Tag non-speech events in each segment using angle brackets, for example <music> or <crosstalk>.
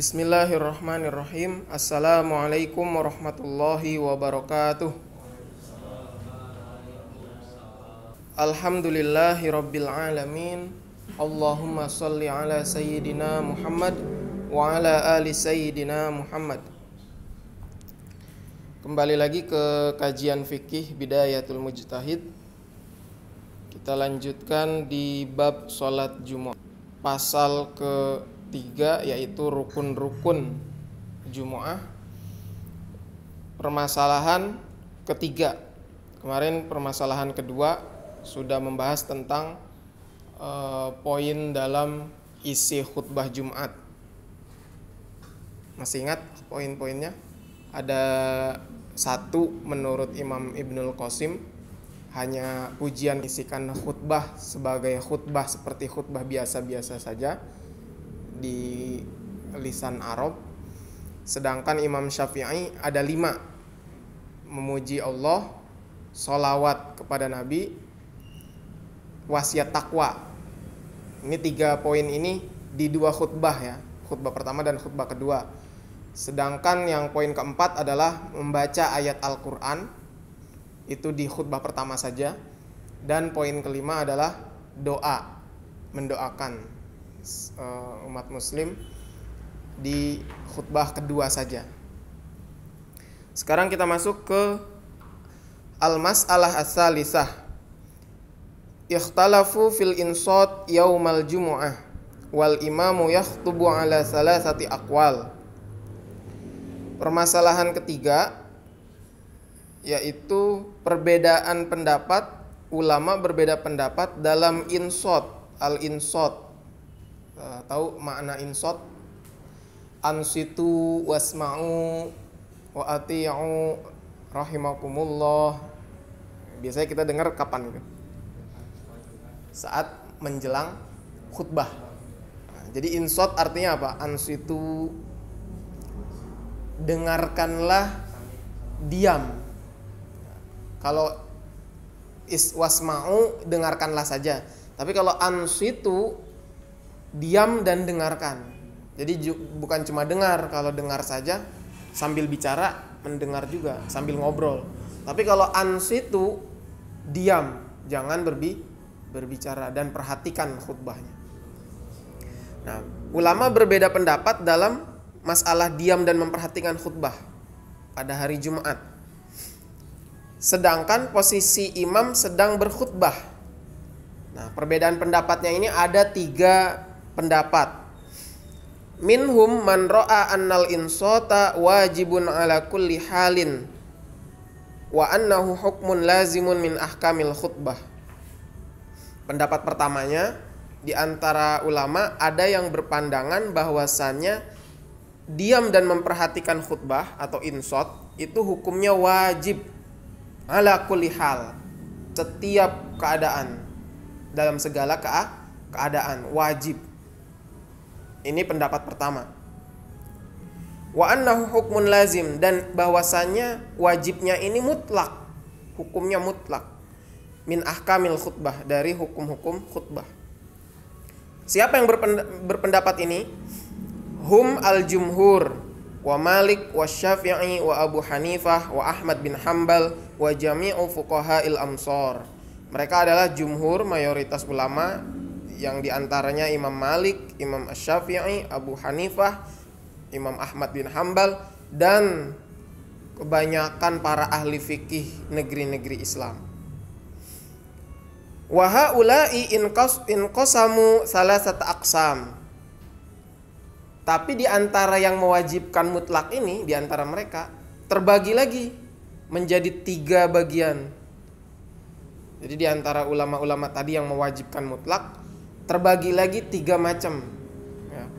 Bismillahirrahmanirrahim. Assalamualaikum warahmatullahi wabarakatuh. Alhamdulillahi rabbil alamin. Allahumma salli ala sayyidina Muhammad wa ala ali sayyidina Muhammad. Kembali lagi ke kajian fikih Bidayatul Mujtahid. Kita lanjutkan di bab salat Jumat. Pasal ke tiga yaitu rukun-rukun Jumu'ah permasalahan ketiga kemarin permasalahan kedua sudah membahas tentang e, poin dalam isi khutbah Jumat masih ingat poin-poinnya ada satu menurut Imam Ibnul Qasim hanya pujian isikan khutbah sebagai khutbah seperti khutbah biasa-biasa saja di lisan Arab sedangkan Imam Syafi'i ada lima memuji Allah solawat kepada Nabi wasiat takwa ini tiga poin ini di dua khutbah ya khutbah pertama dan khutbah kedua sedangkan yang poin keempat adalah membaca ayat Al-Quran itu di khutbah pertama saja dan poin kelima adalah doa mendoakan uh, umat muslim di khutbah kedua saja. Sekarang kita masuk ke al-mas'alah as-salisah. Ikhtalafu fil insot yaumal jumu'ah wal imamu yakhtubu ala salasati aqwal. Permasalahan ketiga yaitu perbedaan pendapat ulama berbeda pendapat dalam insot al insot Eh, tahu makna insot ansitu wasma'u wa ati'u rahimakumullah biasanya kita dengar kapan gitu saat menjelang khutbah nah, jadi insot artinya apa ansitu dengarkanlah diam kalau is wasma'u dengarkanlah saja tapi kalau ansitu diam dan dengarkan. Jadi bukan cuma dengar, kalau dengar saja sambil bicara mendengar juga, sambil ngobrol. Tapi kalau ansitu itu diam, jangan berbi berbicara dan perhatikan khutbahnya. Nah, ulama berbeda pendapat dalam masalah diam dan memperhatikan khutbah pada hari Jumat. Sedangkan posisi imam sedang berkhutbah. Nah, perbedaan pendapatnya ini ada tiga pendapat minhum man ro'a annal insota wajibun ala kulli halin wa annahu hukmun lazimun min ahkamil khutbah pendapat pertamanya di antara ulama ada yang berpandangan bahwasannya diam dan memperhatikan khutbah atau insot itu hukumnya wajib ala kulli hal setiap keadaan dalam segala keadaan wajib ini pendapat pertama. Wa annahu hukmun lazim dan bahwasannya wajibnya ini mutlak. Hukumnya mutlak. Min ahkamil khutbah dari hukum-hukum khutbah. Siapa yang berpendapat ini? Hum al-jumhur wa Malik wa Syafi'i wa Abu Hanifah wa Ahmad bin Hambal wa jami'u fuqaha'il amsor. Mereka adalah jumhur mayoritas ulama yang diantaranya Imam Malik, Imam Ash-Shafi'i, Abu Hanifah, Imam Ahmad bin Hambal, dan kebanyakan para ahli fikih negeri-negeri Islam. Wahai in kosamu salah satu aksam. Tapi diantara yang mewajibkan mutlak ini, diantara mereka, terbagi lagi menjadi tiga bagian. Jadi diantara ulama-ulama tadi yang mewajibkan mutlak, terbagi lagi tiga macam. Ya.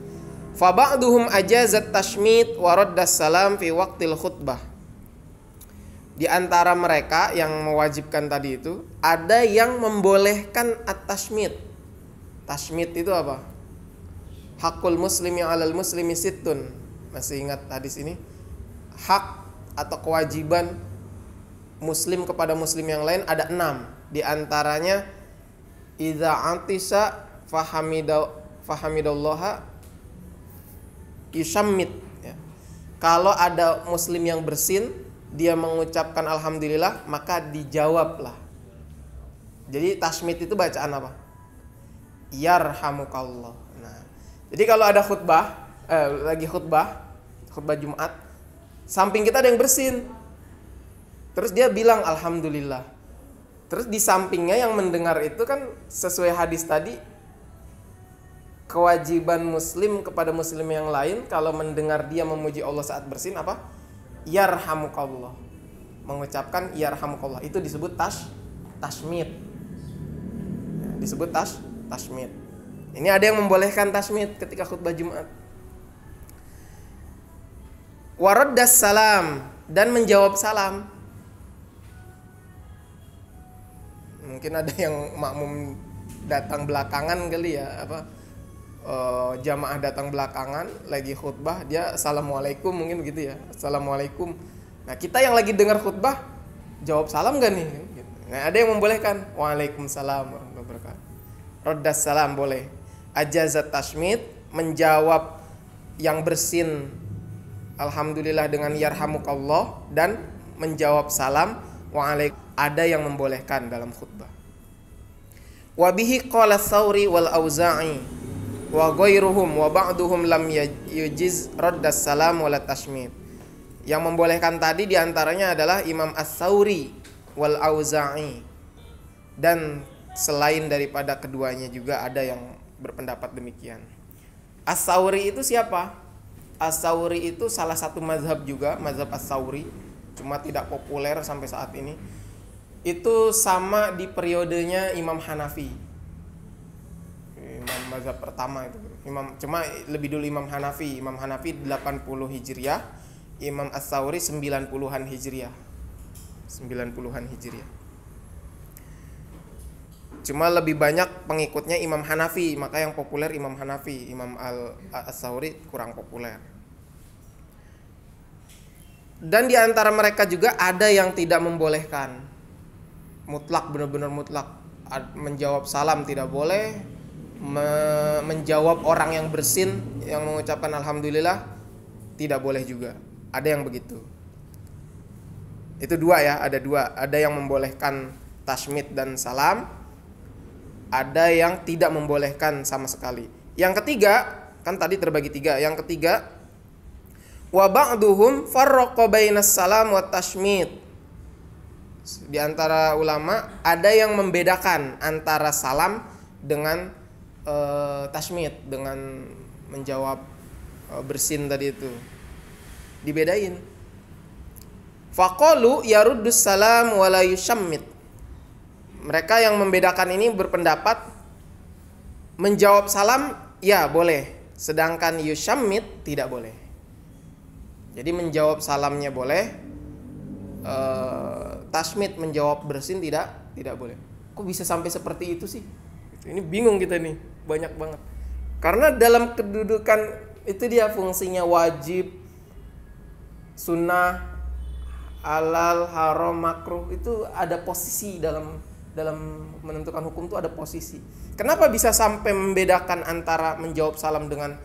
Faba'duhum zat tashmid warad salam fi waktil khutbah. Di antara mereka yang mewajibkan tadi itu, ada yang membolehkan at-tashmid. Tashmid itu apa? Hakul muslimi alal muslimi situn. Masih ingat hadis ini? Hak atau kewajiban muslim kepada muslim yang lain ada enam. Di antaranya, Iza antisa fahamidau fahamidallaha yusammit ya. kalau ada muslim yang bersin dia mengucapkan alhamdulillah maka dijawablah jadi tasmit itu bacaan apa yarhamukallah nah jadi kalau ada khutbah eh, lagi khutbah khutbah Jumat samping kita ada yang bersin terus dia bilang alhamdulillah Terus di sampingnya yang mendengar itu kan sesuai hadis tadi kewajiban muslim kepada muslim yang lain kalau mendengar dia memuji Allah saat bersin apa? Yarhamukallah. Mengucapkan yarhamukallah itu disebut tas tasmid. Ya, disebut tas tasmid. Ini ada yang membolehkan tasmid ketika khutbah Jumat. Waraddas salam dan menjawab salam. Mungkin ada yang makmum datang belakangan kali ya apa uh, jamaah datang belakangan lagi khutbah dia assalamualaikum mungkin gitu ya assalamualaikum nah kita yang lagi dengar khutbah jawab salam gak nih nah ada yang membolehkan waalaikumsalam warahmatullahi wabarakatuh rodas salam boleh ajazat tasmid menjawab yang bersin alhamdulillah dengan yarhamukallah dan menjawab salam waalaik. ada yang membolehkan dalam khutbah wabihi qala sauri wal auza'i wa ghairuhum wa ba'duhum lam ya, yujiz raddas salam wala tashmid. Yang membolehkan tadi diantaranya adalah Imam As-Sauri wal Auza'i. Dan selain daripada keduanya juga ada yang berpendapat demikian. As-Sauri itu siapa? As-Sauri itu salah satu mazhab juga, mazhab As-Sauri, cuma tidak populer sampai saat ini. Itu sama di periodenya Imam Hanafi imam mazhab pertama itu imam cuma lebih dulu imam Hanafi imam Hanafi 80 hijriah imam As-Sauri 90-an hijriah 90-an hijriah cuma lebih banyak pengikutnya imam Hanafi maka yang populer imam Hanafi imam Al As-Sauri kurang populer dan di antara mereka juga ada yang tidak membolehkan mutlak benar-benar mutlak menjawab salam tidak boleh me menjawab orang yang bersin yang mengucapkan alhamdulillah tidak boleh juga. Ada yang begitu. Itu dua ya, ada dua. Ada yang membolehkan tasmid dan salam. Ada yang tidak membolehkan sama sekali. Yang ketiga, kan tadi terbagi tiga. Yang ketiga, wabang duhum farraqa bainas salam wa tasmid. Di antara ulama ada yang membedakan antara salam dengan uh, eh, tasmid dengan menjawab uh, bersin tadi itu dibedain Fakolu yarudus salam wala Mereka yang membedakan ini berpendapat menjawab salam ya boleh, sedangkan yushamit tidak boleh. Jadi menjawab salamnya boleh, uh, eh, tasmit menjawab bersin tidak tidak boleh. Kok bisa sampai seperti itu sih? Ini bingung kita nih, banyak banget. Karena dalam kedudukan itu dia fungsinya wajib, sunnah, alal, haram, makruh itu ada posisi dalam dalam menentukan hukum itu ada posisi. Kenapa bisa sampai membedakan antara menjawab salam dengan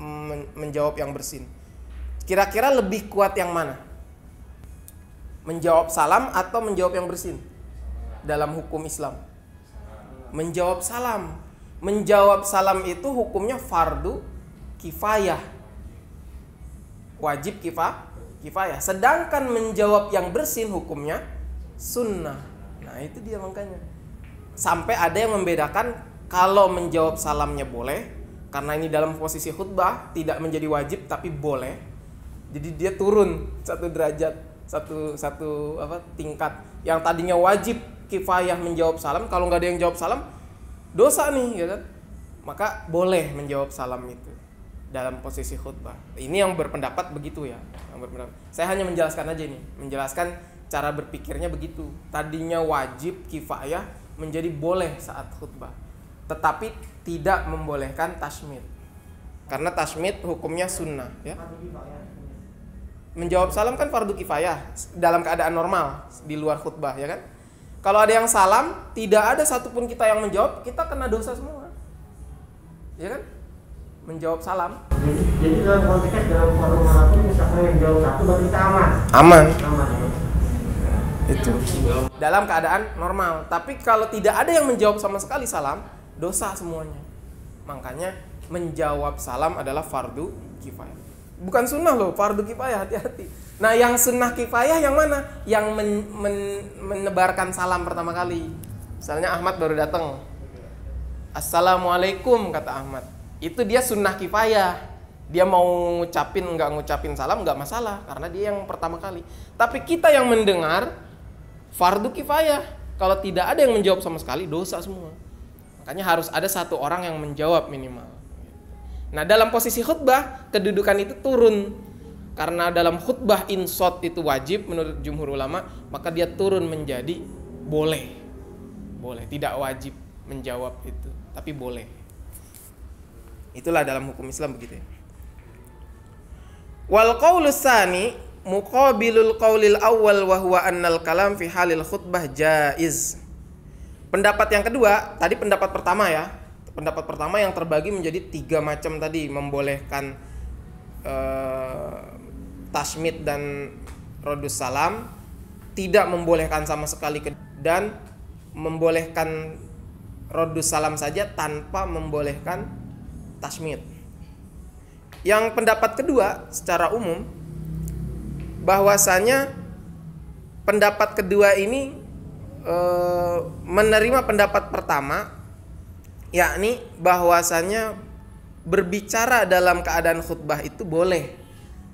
men menjawab yang bersin? Kira-kira lebih kuat yang mana? Menjawab salam atau menjawab yang bersin dalam hukum Islam? menjawab salam. Menjawab salam itu hukumnya fardu kifayah. Wajib kifah, kifayah. Sedangkan menjawab yang bersin hukumnya sunnah. Nah, itu dia makanya. Sampai ada yang membedakan kalau menjawab salamnya boleh karena ini dalam posisi khutbah tidak menjadi wajib tapi boleh. Jadi dia turun satu derajat, satu satu apa tingkat yang tadinya wajib kifayah menjawab salam kalau nggak ada yang jawab salam dosa nih ya kan maka boleh menjawab salam itu dalam posisi khutbah ini yang berpendapat begitu ya yang berpendapat saya hanya menjelaskan aja ini menjelaskan cara berpikirnya begitu tadinya wajib kifayah menjadi boleh saat khutbah tetapi tidak membolehkan tasmid karena tasmid hukumnya sunnah ya menjawab salam kan fardu kifayah dalam keadaan normal di luar khutbah ya kan kalau ada yang salam, tidak ada satupun kita yang menjawab, kita kena dosa semua. Ya kan? Menjawab salam. Jadi, jadi dalam konteks dalam forum manapun misalkan yang jawab satu berarti kita aman. Aman. Aman. Ya? Itu. Dalam keadaan normal. Tapi kalau tidak ada yang menjawab sama sekali salam, dosa semuanya. Makanya menjawab salam adalah fardu kifayah. Bukan sunnah loh, fardu kifayah hati-hati Nah, yang sunnah kifayah yang mana? Yang men, men, menebarkan salam pertama kali. Misalnya Ahmad baru datang. Assalamualaikum kata Ahmad. Itu dia sunnah kifayah. Dia mau ngucapin nggak ngucapin salam nggak masalah karena dia yang pertama kali. Tapi kita yang mendengar fardu kifayah. Kalau tidak ada yang menjawab sama sekali dosa semua. Makanya harus ada satu orang yang menjawab minimal. Nah, dalam posisi khutbah kedudukan itu turun karena dalam khutbah insot itu wajib menurut jumhur ulama, maka dia turun menjadi boleh. Boleh, tidak wajib menjawab itu, tapi boleh. Itulah dalam hukum Islam begitu ya. Wal qaulus sani muqabilul qaulil awal wa annal kalam fi halil khutbah jaiz. Pendapat yang kedua, tadi pendapat pertama ya. Pendapat pertama yang terbagi menjadi tiga macam tadi membolehkan eh, tasmid dan Rodus Salam tidak membolehkan sama sekali ke dan membolehkan Rodus Salam saja tanpa membolehkan tasmid. Yang pendapat kedua secara umum bahwasanya pendapat kedua ini e, menerima pendapat pertama yakni bahwasanya berbicara dalam keadaan khutbah itu boleh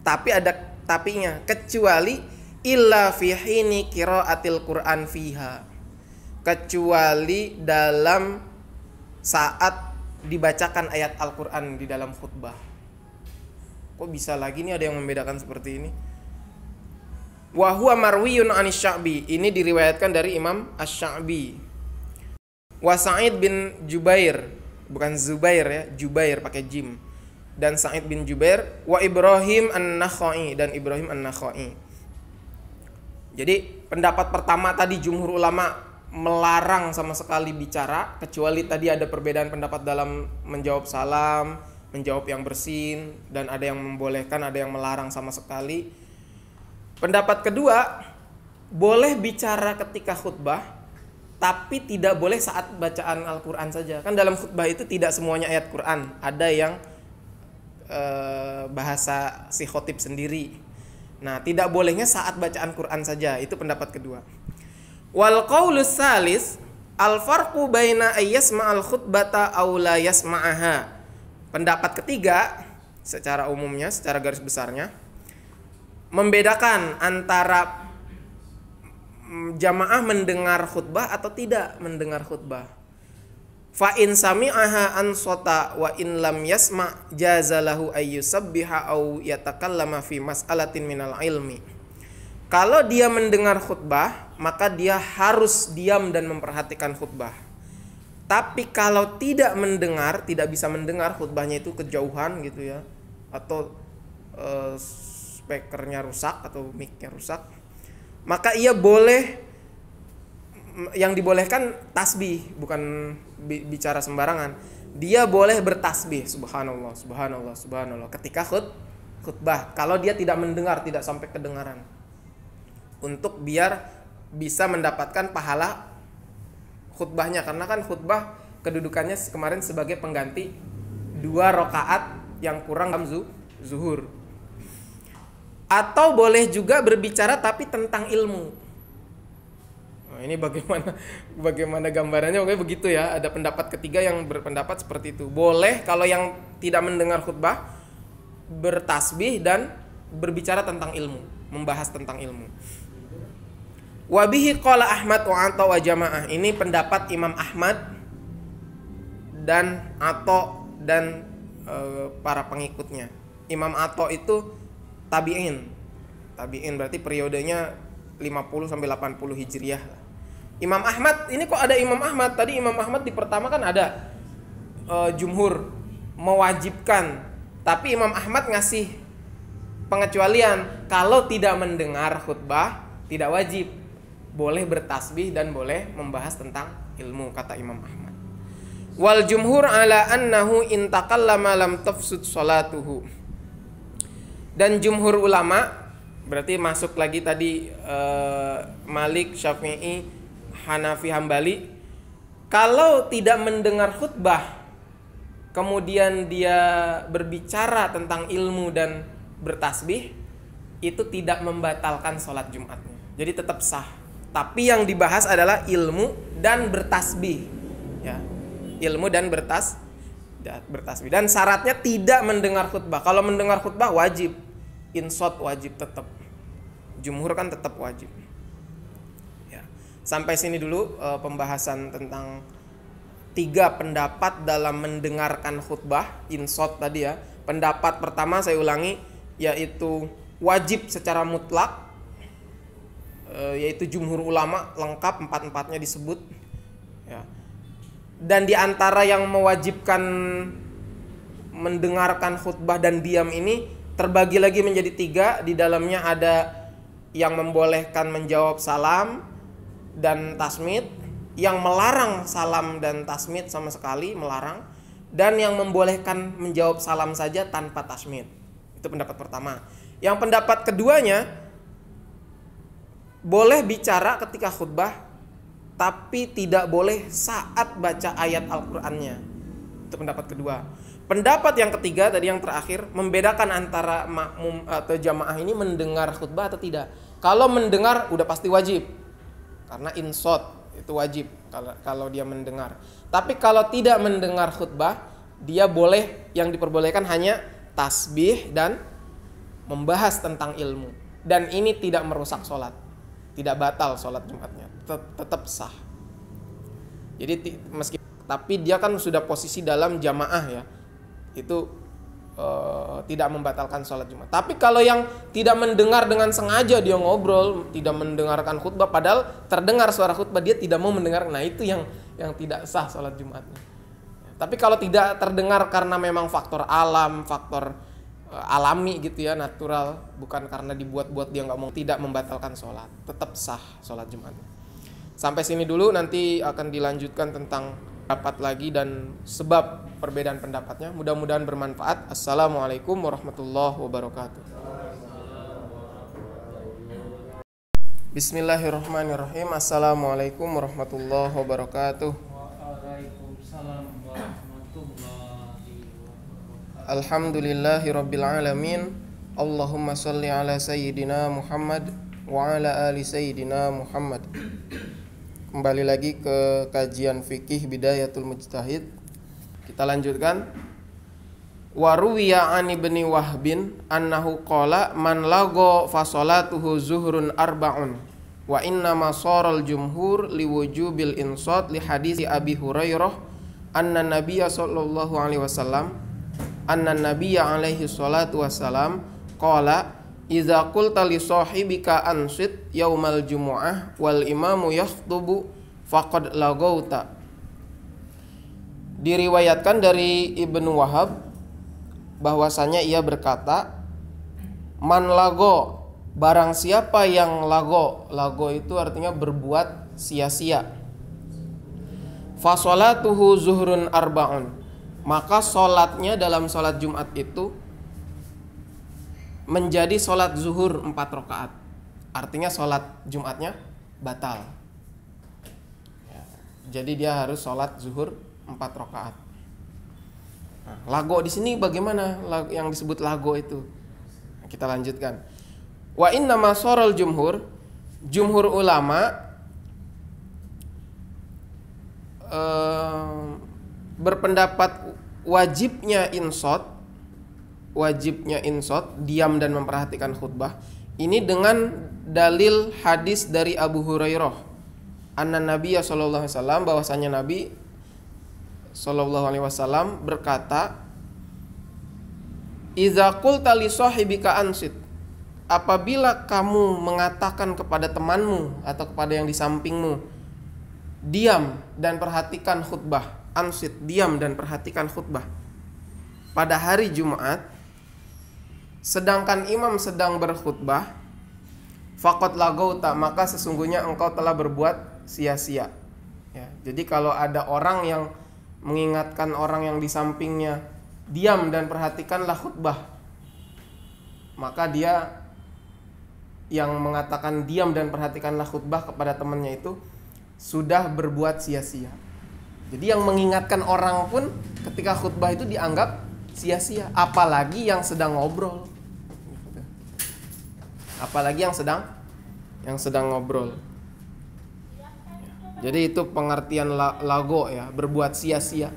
tapi ada tapinya kecuali illa hini qiraatil Quran fiha kecuali dalam saat dibacakan ayat Al-Qur'an di dalam khutbah. Kok bisa lagi nih ada yang membedakan seperti ini? Wa huwa marwiyun anis Sya'bi. Ini diriwayatkan dari Imam Asy-Sya'bi. Wa Sa'id bin Jubair, bukan Zubair ya, Jubair pakai jim dan Sa'id bin Jubair wa Ibrahim An-Nakhai dan Ibrahim An-Nakhai. Jadi pendapat pertama tadi jumhur ulama melarang sama sekali bicara kecuali tadi ada perbedaan pendapat dalam menjawab salam, menjawab yang bersin dan ada yang membolehkan, ada yang melarang sama sekali. Pendapat kedua, boleh bicara ketika khutbah tapi tidak boleh saat bacaan Al-Qur'an saja. Kan dalam khutbah itu tidak semuanya ayat Qur'an, ada yang Eh, bahasa si khotib sendiri. Nah, tidak bolehnya saat bacaan Quran saja. Itu pendapat kedua. Wal qaulus salis al farqu baina ayyasma al khutbata aw la yasma'aha. Pendapat ketiga secara umumnya, secara garis besarnya membedakan antara jamaah mendengar khutbah atau tidak mendengar khutbah fa in sami'aha an sota wa in lam yasma jazalahu ayyusabbiha au yatakallama fi mas'alatin minal ilmi kalau dia mendengar khutbah maka dia harus diam dan memperhatikan khutbah tapi kalau tidak mendengar tidak bisa mendengar khutbahnya itu kejauhan gitu ya atau uh, speakernya rusak atau micnya rusak maka ia boleh yang dibolehkan tasbih bukan bicara sembarangan dia boleh bertasbih subhanallah subhanallah subhanallah ketika khut khutbah kalau dia tidak mendengar tidak sampai kedengaran untuk biar bisa mendapatkan pahala khutbahnya karena kan khutbah kedudukannya kemarin sebagai pengganti dua rokaat yang kurang hamzu zuhur atau boleh juga berbicara tapi tentang ilmu Nah, ini bagaimana <laughs> bagaimana gambarannya pokoknya begitu ya. Ada pendapat ketiga yang berpendapat seperti itu. Boleh kalau yang tidak mendengar khutbah bertasbih dan berbicara tentang ilmu, membahas tentang ilmu. Wabihi qala Ahmad wa Atta wa jamaah. Ini pendapat Imam Ahmad dan Atha dan e, para pengikutnya. Imam Ato itu tabi'in. Tabi'in berarti periodenya 50 sampai 80 Hijriah Imam Ahmad ini kok ada Imam Ahmad tadi Imam Ahmad di pertama kan ada e, jumhur mewajibkan tapi Imam Ahmad ngasih pengecualian kalau tidak mendengar khutbah tidak wajib boleh bertasbih dan boleh membahas tentang ilmu kata Imam Ahmad wal jumhur ala annahu intakallama lam tafsud salatuhu dan jumhur ulama berarti masuk lagi tadi uh, Malik Syafi'i Hanafi Hambali kalau tidak mendengar khutbah kemudian dia berbicara tentang ilmu dan bertasbih itu tidak membatalkan sholat Jumatnya jadi tetap sah tapi yang dibahas adalah ilmu dan bertasbih ya ilmu dan bertas bertasbih dan syaratnya tidak mendengar khutbah kalau mendengar khutbah wajib insot wajib tetap jumhur kan tetap wajib Sampai sini dulu e, pembahasan tentang tiga pendapat dalam mendengarkan khutbah insot tadi ya. Pendapat pertama saya ulangi yaitu wajib secara mutlak eh, yaitu jumhur ulama lengkap empat-empatnya disebut ya. Dan diantara yang mewajibkan mendengarkan khutbah dan diam ini terbagi lagi menjadi tiga di dalamnya ada yang membolehkan menjawab salam dan tasmid yang melarang salam dan tasmid sama sekali melarang dan yang membolehkan menjawab salam saja tanpa tasmid itu pendapat pertama yang pendapat keduanya boleh bicara ketika khutbah tapi tidak boleh saat baca ayat Al-Qur'annya itu pendapat kedua pendapat yang ketiga tadi yang terakhir membedakan antara makmum atau jamaah ini mendengar khutbah atau tidak kalau mendengar udah pasti wajib karena insot itu wajib kalau kalau dia mendengar. Tapi kalau tidak mendengar khutbah, dia boleh yang diperbolehkan hanya tasbih dan membahas tentang ilmu. Dan ini tidak merusak sholat, tidak batal sholat Jumatnya, Tet tetap sah. Jadi meski tapi dia kan sudah posisi dalam jamaah ya, itu Eh, tidak membatalkan sholat Jumat. Tapi kalau yang tidak mendengar dengan sengaja dia ngobrol, tidak mendengarkan khutbah, padahal terdengar suara khutbah dia tidak mau mendengar. Nah itu yang yang tidak sah sholat Jumatnya. Tapi kalau tidak terdengar karena memang faktor alam, faktor uh, alami gitu ya, natural, bukan karena dibuat-buat dia nggak mau, tidak membatalkan sholat, tetap sah sholat Jumatnya. Sampai sini dulu, nanti akan dilanjutkan tentang rapat lagi dan sebab perbedaan pendapatnya. Mudah-mudahan bermanfaat. Assalamualaikum warahmatullahi wabarakatuh. Bismillahirrahmanirrahim. Assalamualaikum warahmatullahi wabarakatuh. rabbil alamin. Allahumma salli ala sayyidina Muhammad wa ala ali sayyidina Muhammad. Kembali lagi ke kajian fikih Bidayatul Mujtahid kita lanjutkan. Waruwiya an ibni Wahbin annahu qala man lago fasolatuhu zuhrun arba'un wa inna soral jumhur liwujubil insat li hadisi Abi Hurairah anna nabiyya sallallahu alaihi wasallam anna nabiyya alaihi salatu wasallam qala Iza qulta li sahibika ansit yaumal jumu'ah wal imamu yakhtubu faqad lagauta diriwayatkan dari Ibnu Wahab bahwasanya ia berkata man lago barang siapa yang lago lago itu artinya berbuat sia-sia fasolatuhu zuhrun arbaun maka solatnya dalam solat Jumat itu menjadi solat zuhur empat rakaat artinya solat Jumatnya batal ya. jadi dia harus sholat zuhur empat rokaat. Nah, lago di sini bagaimana yang disebut lago itu? Nah, kita lanjutkan. Wa inna sorol jumhur, jumhur ulama eh, berpendapat wajibnya insot, wajibnya insot, diam dan memperhatikan khutbah. Ini dengan dalil hadis dari Abu Hurairah. Anna Nabi ya Shallallahu Alaihi Wasallam bahwasanya Nabi Shallallahu Alaihi Wasallam berkata, Izakul tali li ansit." Apabila kamu mengatakan kepada temanmu atau kepada yang di sampingmu, diam dan perhatikan khutbah, ansit, diam dan perhatikan khutbah. Pada hari Jumat, sedangkan imam sedang berkhutbah, fakot tak maka sesungguhnya engkau telah berbuat sia-sia. Ya, jadi kalau ada orang yang mengingatkan orang yang di sampingnya diam dan perhatikanlah khutbah maka dia yang mengatakan diam dan perhatikanlah khutbah kepada temannya itu sudah berbuat sia-sia jadi yang mengingatkan orang pun ketika khutbah itu dianggap sia-sia apalagi yang sedang ngobrol gitu. apalagi yang sedang yang sedang ngobrol jadi itu pengertian lago ya, berbuat sia-sia.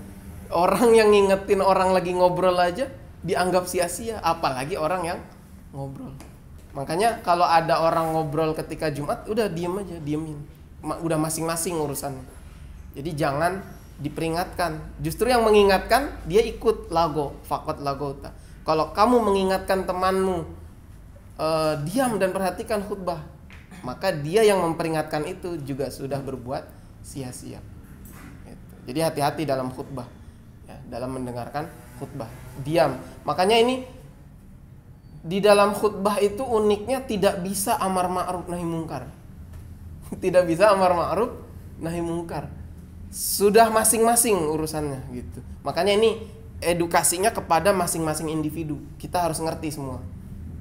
Orang yang ngingetin orang lagi ngobrol aja dianggap sia-sia, apalagi orang yang ngobrol. Makanya kalau ada orang ngobrol ketika Jumat, udah diem aja, diemin. Udah masing-masing urusannya. Jadi jangan diperingatkan. Justru yang mengingatkan dia ikut lago, fakot lago Kalau kamu mengingatkan temanmu, eh, diam dan perhatikan khutbah maka dia yang memperingatkan itu juga sudah berbuat sia-sia. Gitu. Jadi hati-hati dalam khutbah, ya, dalam mendengarkan khutbah. Diam. Makanya ini di dalam khutbah itu uniknya tidak bisa amar ma'ruf nahi mungkar. <laughs> Tidak bisa amar ma'ruf nahi mungkar. Sudah masing-masing urusannya gitu. Makanya ini edukasinya kepada masing-masing individu. Kita harus ngerti semua.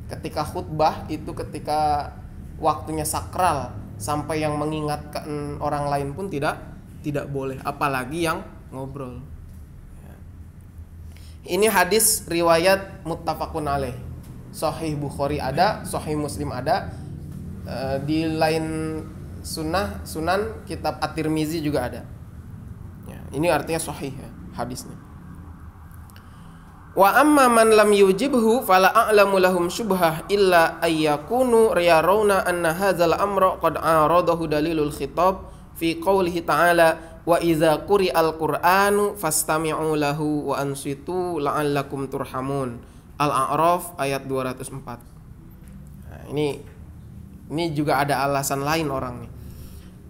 Ketika khutbah itu ketika waktunya sakral sampai yang mengingatkan orang lain pun tidak tidak boleh apalagi yang ngobrol ya. ini hadis riwayat muttafaqun alaih sahih bukhari ada sahih muslim ada e, di lain sunnah sunan kitab at-tirmizi juga ada ya, ini artinya sahih ya, hadisnya Wa amma man lam yujibhu fala a'lamu lahum syubhah illa ayyakunu riyarawna anna hazal amra qad aradahu dalilul khitab fi qawlihi ta'ala wa idza quri'al qur'anu fastami'u lahu wa ansitu la'allakum turhamun. Al-A'raf ayat 204. Nah, ini ini juga ada alasan lain orang nih.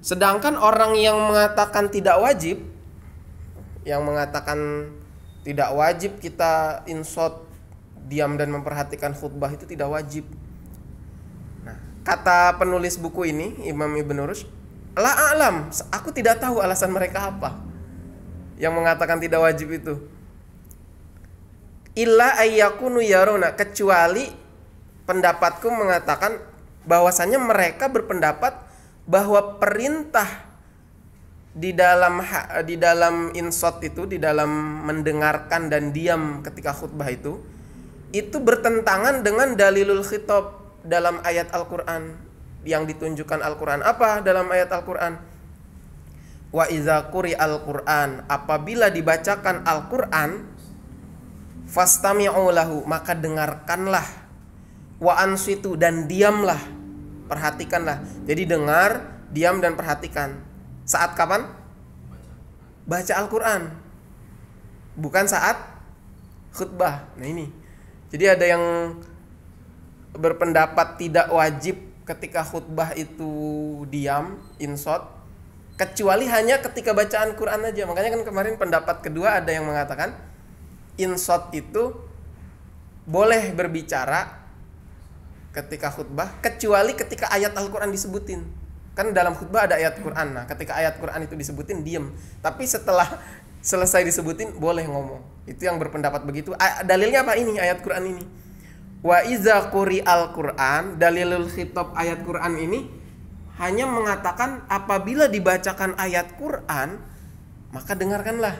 Sedangkan orang yang mengatakan tidak wajib yang mengatakan tidak wajib kita insot diam dan memperhatikan khutbah itu tidak wajib. Nah, kata penulis buku ini Imam Ibn Rushd, la alam, aku tidak tahu alasan mereka apa yang mengatakan tidak wajib itu. Illa ayyakunu yaruna kecuali pendapatku mengatakan bahwasannya mereka berpendapat bahwa perintah di dalam di dalam insot itu di dalam mendengarkan dan diam ketika khutbah itu itu bertentangan dengan dalilul khitab dalam ayat Al-Qur'an yang ditunjukkan Al-Qur'an apa dalam ayat Al-Qur'an wa iza Al-Qur'an apabila dibacakan Al-Qur'an fastami'u lahu maka dengarkanlah wa ansitu dan diamlah perhatikanlah jadi dengar diam dan perhatikan saat kapan? Baca Al-Quran. Bukan saat khutbah. Nah ini. Jadi ada yang berpendapat tidak wajib ketika khutbah itu diam, insot. Kecuali hanya ketika bacaan Quran aja. Makanya kan kemarin pendapat kedua ada yang mengatakan insot itu boleh berbicara ketika khutbah kecuali ketika ayat Al-Qur'an disebutin kan dalam khutbah ada ayat Quran nah ketika ayat Quran itu disebutin diem tapi setelah selesai disebutin boleh ngomong itu yang berpendapat begitu A dalilnya apa ini ayat Quran ini wa iza kuri al Quran dalilul khitab ayat Quran ini hanya mengatakan apabila dibacakan ayat Quran maka dengarkanlah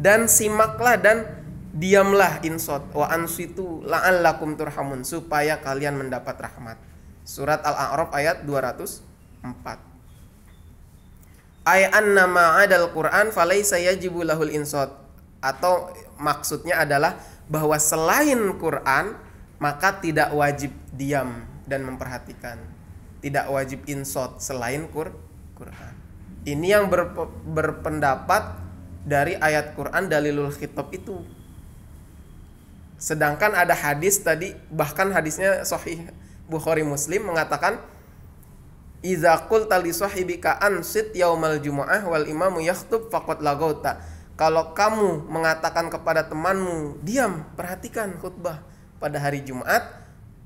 dan simaklah dan diamlah insot wa ansitu la'allakum turhamun supaya kalian mendapat rahmat. Surat Al-A'raf ayat 200 4 ay anna adalah Quran falaysa yajibu lahul insot atau maksudnya adalah bahwa selain Quran maka tidak wajib diam dan memperhatikan tidak wajib insot selain Quran ini yang ber, berpendapat dari ayat Quran dalilul kitab itu sedangkan ada hadis tadi bahkan hadisnya sahih Bukhari Muslim mengatakan Iza qulta li sahibika ansit yaumal jumu'ah wal imamu yakhtub faqad lagauta. Kalau kamu mengatakan kepada temanmu, diam, perhatikan khutbah pada hari Jumat,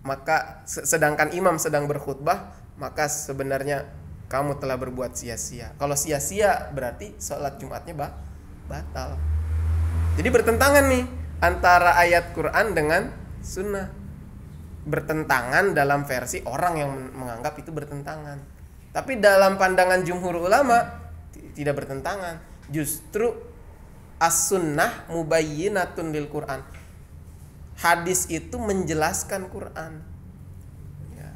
maka sedangkan imam sedang berkhutbah, maka sebenarnya kamu telah berbuat sia-sia. Kalau sia-sia berarti sholat Jumatnya bah, batal. Jadi bertentangan nih antara ayat Quran dengan sunnah bertentangan dalam versi orang yang menganggap itu bertentangan. Tapi dalam pandangan jumhur ulama tidak bertentangan. Justru as-sunnah mubayyinatun lil Quran. Hadis itu menjelaskan Quran. Ya,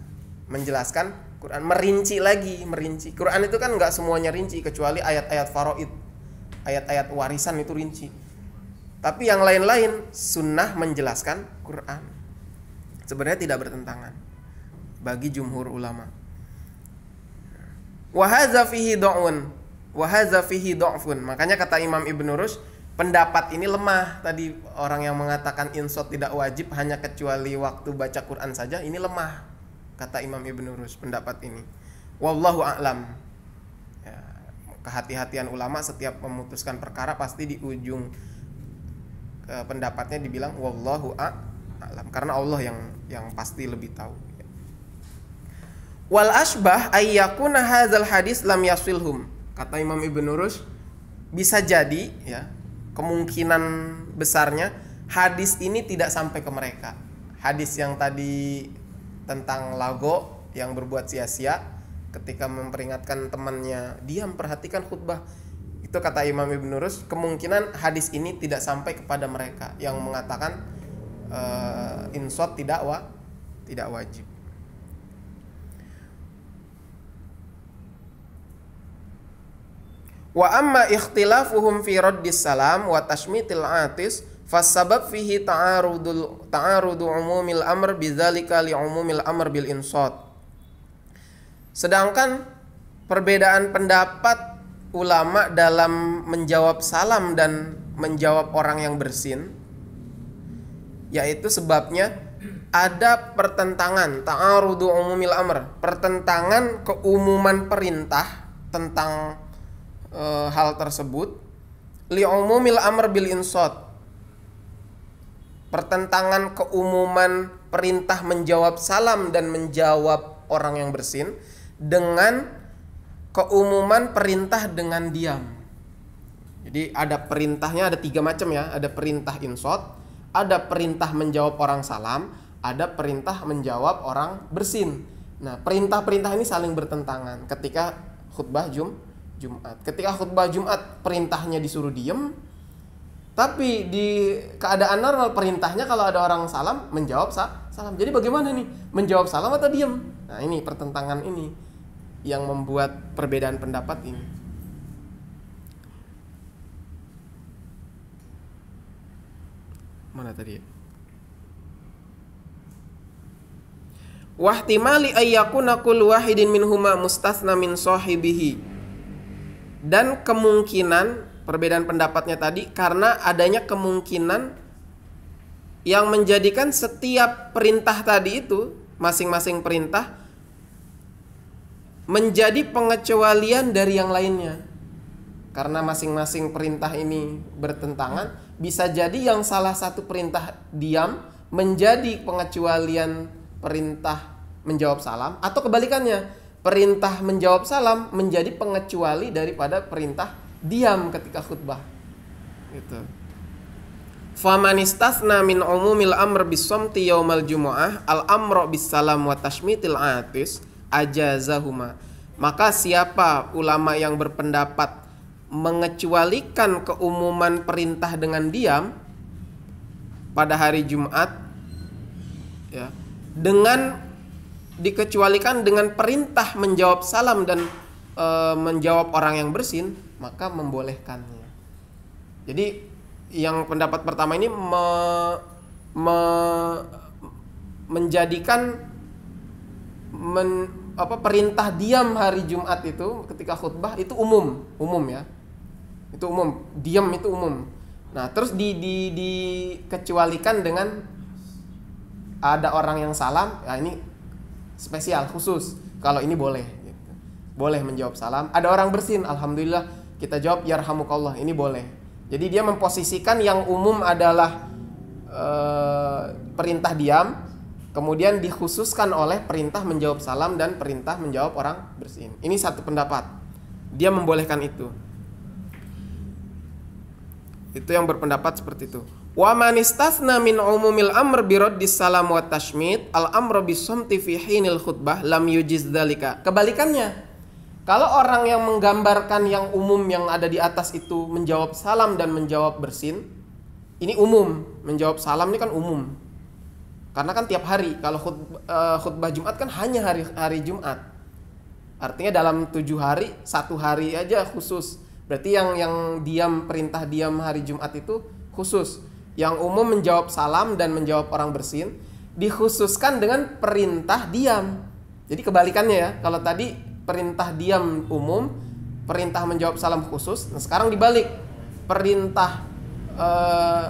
menjelaskan Quran merinci lagi, merinci. Quran itu kan nggak semuanya rinci kecuali ayat-ayat faraid. Ayat-ayat warisan itu rinci. Tapi yang lain-lain sunnah menjelaskan Quran sebenarnya tidak bertentangan bagi jumhur ulama. Wahaza fihi do'un. Wahaza do'fun. Makanya kata Imam Ibn Rushd, pendapat ini lemah. Tadi orang yang mengatakan insot tidak wajib hanya kecuali waktu baca Quran saja, ini lemah. Kata Imam Ibn Rushd pendapat ini. Wallahu a'lam. Ya, kehati-hatian ulama setiap memutuskan perkara pasti di ujung eh, pendapatnya dibilang wallahu a'lam alam karena Allah yang yang pasti lebih tahu wal asbah ayyakuna hadzal hadis lam yasilhum kata Imam Ibnu Rus bisa jadi ya kemungkinan besarnya hadis ini tidak sampai ke mereka hadis yang tadi tentang lago yang berbuat sia-sia ketika memperingatkan temannya diam perhatikan khutbah itu kata Imam Ibn Rus kemungkinan hadis ini tidak sampai kepada mereka yang mengatakan uh, insot tidak wa tidak wajib Wa amma ikhtilafuhum fi raddis salam wa tashmitil atis fasabab fihi ta'arudul ta'arudu umumil amr bidzalika li umumil amr bil insot. Sedangkan perbedaan pendapat ulama dalam menjawab salam dan menjawab orang yang bersin yaitu sebabnya ada pertentangan ta'arudu umumil amr, pertentangan keumuman perintah tentang e, hal tersebut li umumil amr bil insot pertentangan keumuman perintah menjawab salam dan menjawab orang yang bersin dengan keumuman perintah dengan diam. Jadi ada perintahnya ada tiga macam ya, ada perintah insot, ada perintah menjawab orang salam, ada perintah menjawab orang bersin. Nah, perintah-perintah ini saling bertentangan. Ketika khutbah Jum Jumat, ketika khutbah Jumat perintahnya disuruh diem, tapi di keadaan normal perintahnya kalau ada orang salam menjawab salam. Jadi bagaimana nih? Menjawab salam atau diem? Nah, ini pertentangan ini yang membuat perbedaan pendapat ini. mana tadi ya? Wahtimali ayyakuna kul wahidin minhuma mustasna min sahibihi. Dan kemungkinan perbedaan pendapatnya tadi karena adanya kemungkinan yang menjadikan setiap perintah tadi itu masing-masing perintah menjadi pengecualian dari yang lainnya. Karena masing-masing perintah ini bertentangan, bisa jadi yang salah satu perintah diam menjadi pengecualian perintah menjawab salam atau kebalikannya perintah menjawab salam menjadi pengecuali daripada perintah diam ketika khutbah gitu Famanistazna min umumil amr bisomti yaumal jumu'ah al amro bisalam wa tashmitil atis ajazahuma maka siapa ulama yang berpendapat mengecualikan keumuman perintah dengan diam pada hari Jumat ya dengan dikecualikan dengan perintah menjawab salam dan e, menjawab orang yang bersin maka membolehkannya. Jadi yang pendapat pertama ini me, me, menjadikan men, apa perintah diam hari Jumat itu ketika khutbah itu umum, umum ya itu umum diam itu umum nah terus di, di dikecualikan dengan ada orang yang salam ya ini spesial khusus kalau ini boleh gitu. boleh menjawab salam ada orang bersin alhamdulillah kita jawab yarhamukallah ini boleh jadi dia memposisikan yang umum adalah eh, perintah diam kemudian dikhususkan oleh perintah menjawab salam dan perintah menjawab orang bersin. Ini satu pendapat. Dia membolehkan itu itu yang berpendapat seperti itu wa man namin min umumil amr bi di salam wa tashmid al amru bi samti fi hinil khutbah lam yujiz dalika kebalikannya kalau orang yang menggambarkan yang umum yang ada di atas itu menjawab salam dan menjawab bersin ini umum menjawab salam ini kan umum karena kan tiap hari kalau khutbah, eh, khutbah Jumat kan hanya hari hari Jumat artinya dalam tujuh hari satu hari aja khusus Berarti yang yang diam perintah diam hari Jumat itu khusus. Yang umum menjawab salam dan menjawab orang bersin dikhususkan dengan perintah diam. Jadi kebalikannya ya. Kalau tadi perintah diam umum, perintah menjawab salam khusus. Nah, sekarang dibalik. Perintah eh,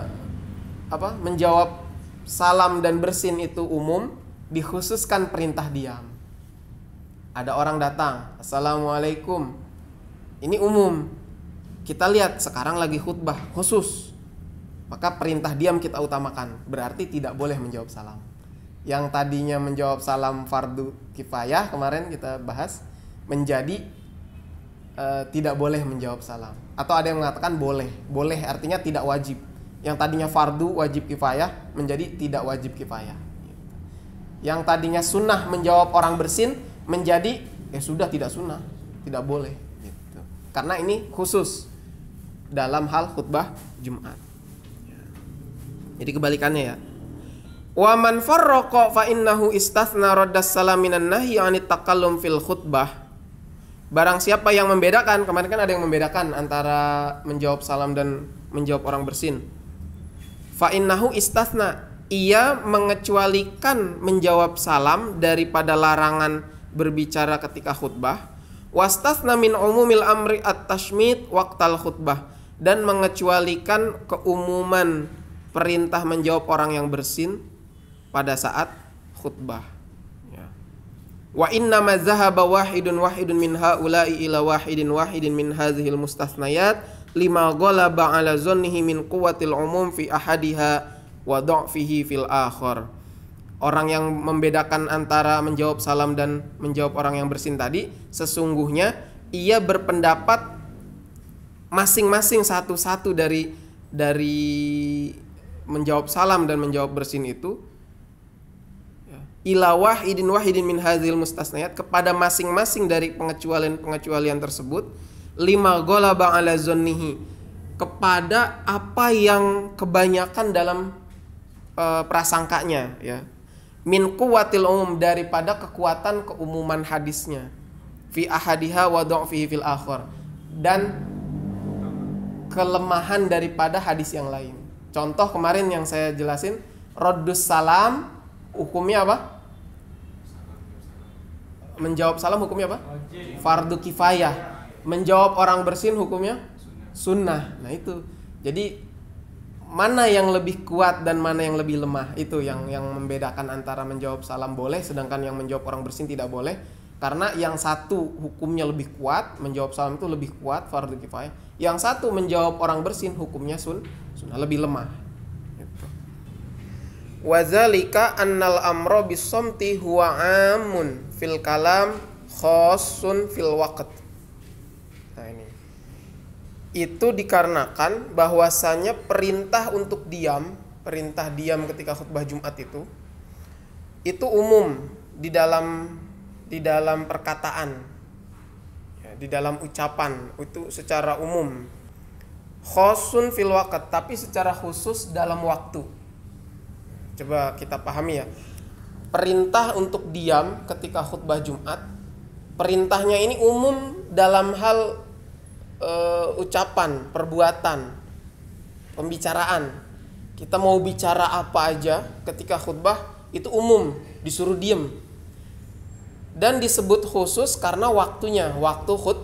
apa? menjawab salam dan bersin itu umum dikhususkan perintah diam. Ada orang datang, "Assalamualaikum." Ini umum, kita lihat sekarang lagi khutbah khusus maka perintah diam kita utamakan berarti tidak boleh menjawab salam yang tadinya menjawab salam fardu kifayah kemarin kita bahas menjadi e, tidak boleh menjawab salam atau ada yang mengatakan boleh boleh artinya tidak wajib yang tadinya fardu wajib kifayah menjadi tidak wajib kifayah yang tadinya sunnah menjawab orang bersin menjadi ya sudah tidak sunnah tidak boleh gitu. karena ini khusus dalam hal khutbah Jumat. Jadi kebalikannya ya. Wa man farraqa fa innahu istathna raddas salam minan nahyi 'ani takallum fil khutbah. Barang siapa yang membedakan, kemarin kan ada yang membedakan antara menjawab salam dan menjawab orang bersin. Fa innahu istathna. Ia mengecualikan menjawab salam daripada larangan berbicara ketika khutbah. Wastathna min umumil amri at tashmid waqtal khutbah dan mengecualikan keumuman perintah menjawab orang yang bersin pada saat khutbah. Ya. Wa inna ma zahaba wahidun wahidun min haula'i ila wahidin wahidin min hadhil mustasnayat lima ghalaba ala zannihi min quwwatil umum fi ahadiha wa dha'fihi fil akhar. Orang yang membedakan antara menjawab salam dan menjawab orang yang bersin tadi sesungguhnya ia berpendapat masing-masing satu-satu dari dari menjawab salam dan menjawab bersin itu ila wahidin wahidin min hazil mustasnayat kepada masing-masing dari pengecualian-pengecualian tersebut lima golaba ala zonnihi kepada apa yang kebanyakan dalam e, prasangkanya ya min kuwatil umum daripada kekuatan keumuman hadisnya fi ahadiha wa fil akhir dan kelemahan daripada hadis yang lain. Contoh kemarin yang saya jelasin, Rodus salam hukumnya apa? Menjawab salam hukumnya apa? Fardu kifayah. Menjawab orang bersin hukumnya sunnah. Nah itu. Jadi mana yang lebih kuat dan mana yang lebih lemah itu yang yang membedakan antara menjawab salam boleh sedangkan yang menjawab orang bersin tidak boleh karena yang satu hukumnya lebih kuat menjawab salam itu lebih kuat fardu kifayah yang satu menjawab orang bersin hukumnya sun sunnah lebih lemah gitu. wazalika annal amro bisomti huwa amun fil kalam khosun fil waqt nah ini itu dikarenakan bahwasannya perintah untuk diam perintah diam ketika khutbah Jumat itu itu umum di dalam di dalam perkataan ya, di dalam ucapan itu secara umum khosun fil waqat tapi secara khusus dalam waktu coba kita pahami ya perintah untuk diam ketika khutbah Jumat perintahnya ini umum dalam hal e, ucapan perbuatan pembicaraan kita mau bicara apa aja ketika khutbah itu umum disuruh diem dan disebut khusus karena waktunya, waktu khut,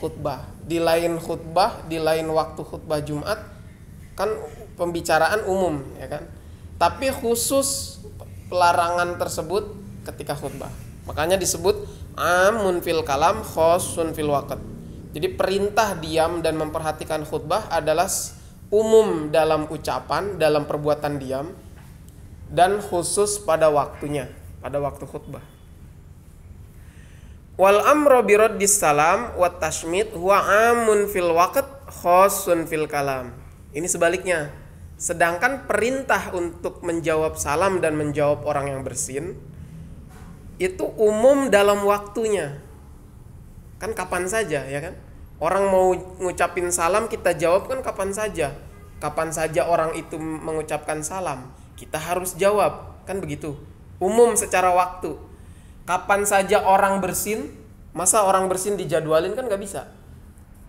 khutbah. Di lain khutbah, di lain waktu khutbah Jumat kan pembicaraan umum, ya kan? Tapi khusus pelarangan tersebut ketika khutbah. Makanya disebut amun fil kalam khosun fil waqt. Jadi perintah diam dan memperhatikan khutbah adalah umum dalam ucapan, dalam perbuatan diam dan khusus pada waktunya, pada waktu khutbah. Wal amru bi raddis salam wat tashmid huwa amun fil waqt khosun fil kalam. Ini sebaliknya. Sedangkan perintah untuk menjawab salam dan menjawab orang yang bersin itu umum dalam waktunya. Kan kapan saja ya kan? Orang mau ngucapin salam kita jawab kan kapan saja. Kapan saja orang itu mengucapkan salam, kita harus jawab. Kan begitu. Umum secara waktu. Kapan saja orang bersin, masa orang bersin dijadwalin kan nggak bisa.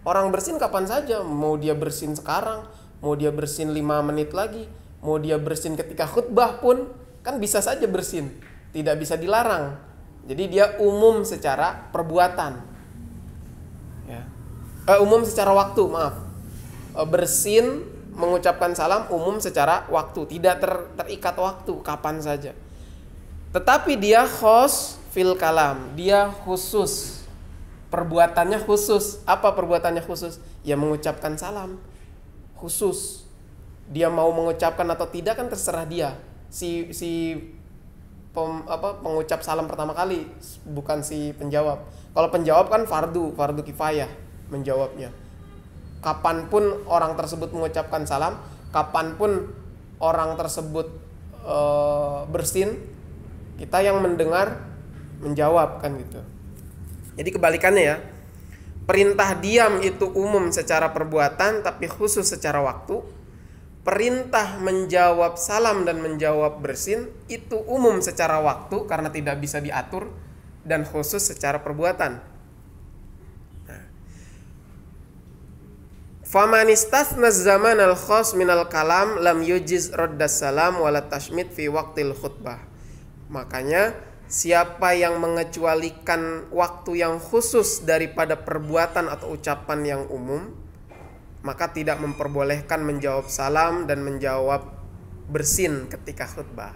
Orang bersin kapan saja, mau dia bersin sekarang, mau dia bersin 5 menit lagi, mau dia bersin ketika khutbah pun kan bisa saja bersin, tidak bisa dilarang. Jadi dia umum secara perbuatan. Ya. Eh, umum secara waktu, maaf. Eh, bersin mengucapkan salam umum secara waktu, tidak ter, terikat waktu kapan saja. Tetapi dia khos fil kalam. Dia khusus. Perbuatannya khusus. Apa perbuatannya khusus? Ya mengucapkan salam. Khusus. Dia mau mengucapkan atau tidak kan terserah dia. Si si pem, apa pengucap salam pertama kali bukan si penjawab. Kalau penjawab kan fardu, fardu kifayah menjawabnya. Kapanpun orang tersebut mengucapkan salam, kapanpun orang tersebut e, bersin, kita yang mendengar menjawab kan gitu. Jadi kebalikannya ya. Perintah diam itu umum secara perbuatan tapi khusus secara waktu. Perintah menjawab salam dan menjawab bersin itu umum secara waktu karena tidak bisa diatur dan khusus secara perbuatan. Nah. Famanistas zaman al khos min al kalam lam yujiz rodda salam walat tashmid fi waktil khutbah. Makanya Siapa yang mengecualikan waktu yang khusus daripada perbuatan atau ucapan yang umum, maka tidak memperbolehkan menjawab salam dan menjawab bersin ketika khutbah.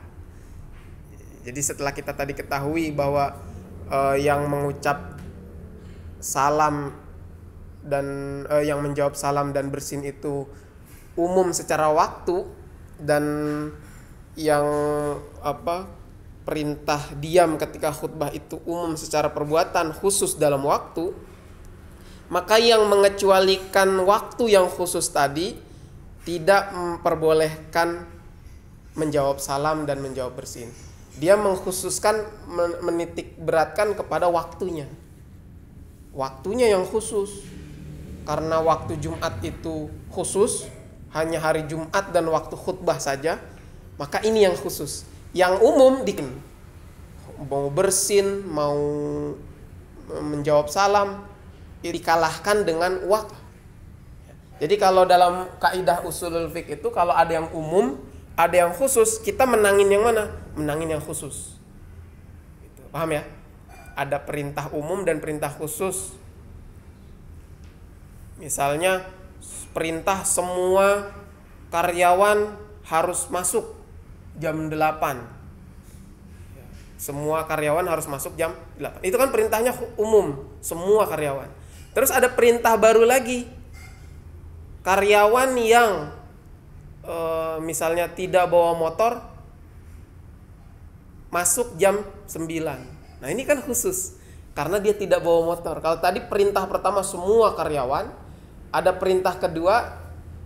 Jadi setelah kita tadi ketahui bahwa uh, yang mengucap salam dan eh, yang menjawab salam dan bersin itu umum secara waktu dan yang apa perintah diam ketika khutbah itu umum secara perbuatan khusus dalam waktu, maka yang mengecualikan waktu yang khusus tadi tidak memperbolehkan menjawab salam dan menjawab bersin. Dia mengkhususkan menitik beratkan kepada waktunya. Waktunya yang khusus. Karena waktu Jumat itu khusus, hanya hari Jumat dan waktu khutbah saja, maka ini yang khusus yang umum di mau bersin mau e, menjawab salam dikalahkan dengan waktu. jadi kalau dalam kaidah usul fiqh itu kalau ada yang umum, ada yang khusus, kita menangin yang mana? Menangin yang khusus. Gitu. Paham ya? Ada perintah umum dan perintah khusus. Misalnya perintah semua karyawan harus masuk jam 8 semua karyawan harus masuk jam 8 itu kan perintahnya umum semua karyawan terus ada perintah baru lagi karyawan yang e, misalnya tidak bawa motor masuk jam 9 nah ini kan khusus karena dia tidak bawa motor kalau tadi perintah pertama semua karyawan ada perintah kedua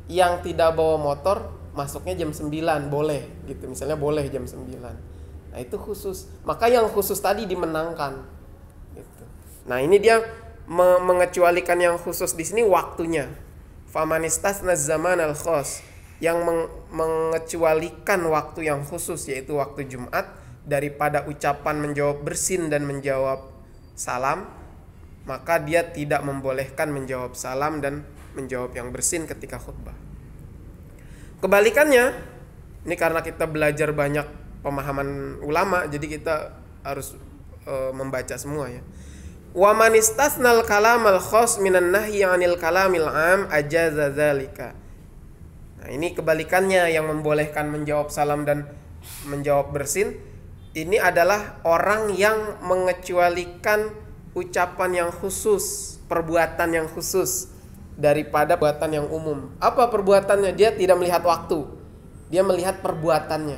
yang tidak bawa motor masuknya jam 9 boleh gitu misalnya boleh jam 9 nah itu khusus maka yang khusus tadi dimenangkan gitu nah ini dia me mengecualikan yang khusus di sini waktunya famanistas zaman al khos yang meng mengecualikan waktu yang khusus yaitu waktu Jumat daripada ucapan menjawab bersin dan menjawab salam maka dia tidak membolehkan menjawab salam dan menjawab yang bersin ketika khutbah kebalikannya ini karena kita belajar banyak pemahaman ulama jadi kita harus e, membaca semua ya wa man istasnal kalamal khos minan nahyi anil kalamil am ajaza dzalika nah ini kebalikannya yang membolehkan menjawab salam dan menjawab bersin ini adalah orang yang mengecualikan ucapan yang khusus, perbuatan yang khusus daripada perbuatan yang umum. Apa perbuatannya? Dia tidak melihat waktu. Dia melihat perbuatannya.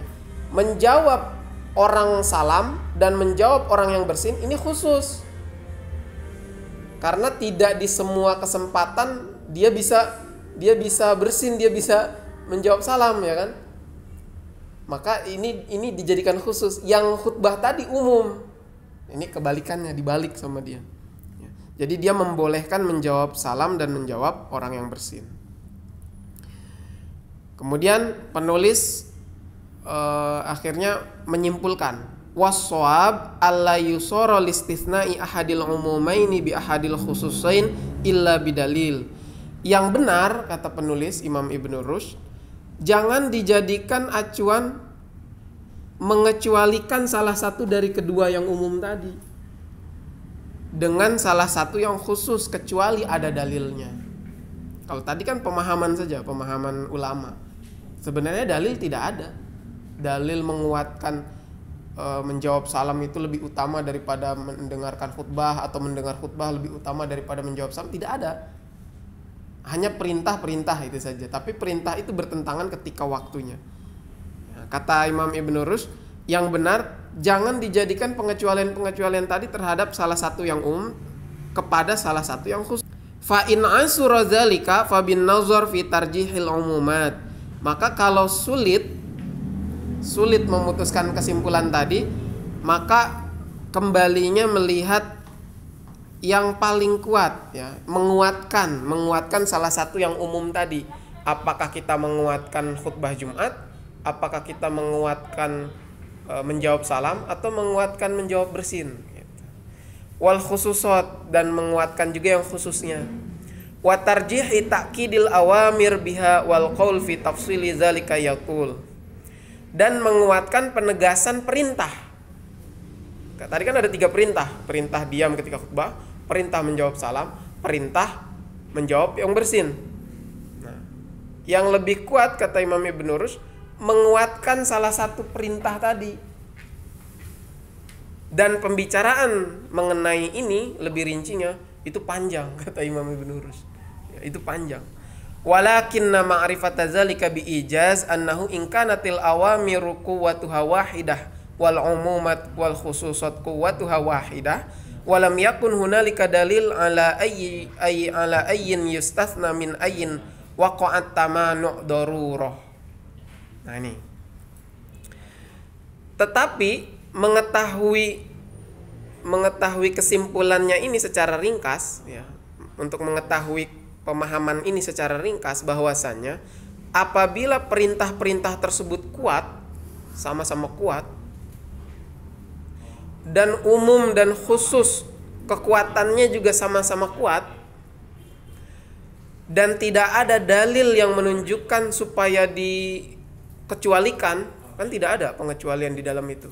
Menjawab orang salam dan menjawab orang yang bersin ini khusus. Karena tidak di semua kesempatan dia bisa dia bisa bersin, dia bisa menjawab salam ya kan? Maka ini ini dijadikan khusus. Yang khutbah tadi umum. Ini kebalikannya dibalik sama dia. Jadi dia membolehkan menjawab salam dan menjawab orang yang bersin. Kemudian penulis uh, akhirnya menyimpulkan waswab ala yusoro listisna'i ahadil umumaini bi ahadil khususain illa bidalil. Yang benar kata penulis Imam Ibn Rushd, jangan dijadikan acuan mengecualikan salah satu dari kedua yang umum tadi dengan salah satu yang khusus kecuali ada dalilnya. Kalau tadi kan pemahaman saja, pemahaman ulama. Sebenarnya dalil tidak ada. Dalil menguatkan e, menjawab salam itu lebih utama daripada mendengarkan khutbah atau mendengar khutbah lebih utama daripada menjawab salam tidak ada. Hanya perintah-perintah itu saja. Tapi perintah itu bertentangan ketika waktunya. Nah, kata Imam Ibn Rus, yang benar jangan dijadikan pengecualian-pengecualian tadi terhadap salah satu yang umum kepada salah satu yang khusus. Fa in fa bin nazar fi tarjihil Maka kalau sulit sulit memutuskan kesimpulan tadi, maka kembalinya melihat yang paling kuat ya, menguatkan, menguatkan salah satu yang umum tadi. Apakah kita menguatkan khutbah Jumat? Apakah kita menguatkan E, menjawab salam atau menguatkan menjawab bersin wal khususot dan menguatkan juga yang khususnya Watarjih tarjihi awamir biha wal qaul fi tafsili dan menguatkan penegasan perintah tadi kan ada tiga perintah perintah diam ketika khutbah perintah menjawab salam perintah menjawab yang bersin nah, yang lebih kuat kata Imam Ibn Rus menguatkan salah satu perintah tadi. Dan pembicaraan mengenai ini lebih rincinya itu panjang <laughs> kata Imam Ibn Rus. Ya, itu panjang. walakin nama arifat azalika bi ijaz annahu in kanatil awamiru quwwatuha wahidah wal umumat wal khususat quwwatuha wahidah walam yakun hunalika dalil ala ayyi ay ala ayyin yustathna min ayyin waqa'at tamanu darurah Nah ini. Tetapi mengetahui mengetahui kesimpulannya ini secara ringkas ya, untuk mengetahui pemahaman ini secara ringkas bahwasannya apabila perintah-perintah tersebut kuat sama-sama kuat dan umum dan khusus kekuatannya juga sama-sama kuat dan tidak ada dalil yang menunjukkan supaya di kecualikan kan tidak ada pengecualian di dalam itu